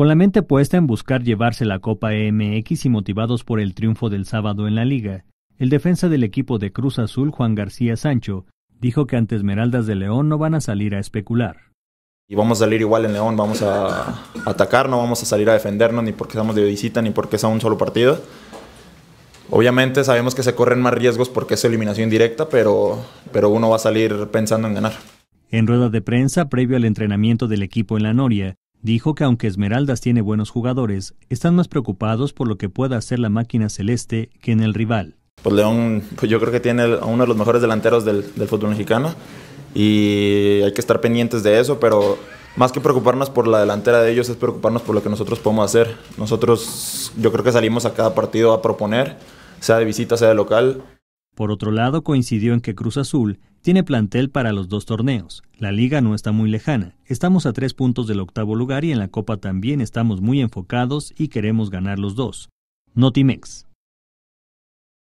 Con la mente puesta en buscar llevarse la Copa e MX y motivados por el triunfo del sábado en la liga, el defensa del equipo de Cruz Azul, Juan García Sancho, dijo que ante Esmeraldas de León no van a salir a especular. Y vamos a salir igual en León, vamos a atacar, no vamos a salir a defendernos ni porque estamos de visita ni porque es un solo partido. Obviamente sabemos que se corren más riesgos porque es eliminación directa, pero, pero uno va a salir pensando en ganar. En rueda de prensa previo al entrenamiento del equipo en la Noria, Dijo que aunque Esmeraldas tiene buenos jugadores, están más preocupados por lo que pueda hacer la máquina celeste que en el rival. Pues León, pues yo creo que tiene a uno de los mejores delanteros del, del fútbol mexicano y hay que estar pendientes de eso, pero más que preocuparnos por la delantera de ellos es preocuparnos por lo que nosotros podemos hacer. Nosotros yo creo que salimos a cada partido a proponer, sea de visita, sea de local. Por otro lado, coincidió en que Cruz Azul tiene plantel para los dos torneos. La liga no está muy lejana. Estamos a tres puntos del octavo lugar y en la Copa también estamos muy enfocados y queremos ganar los dos. Notimex.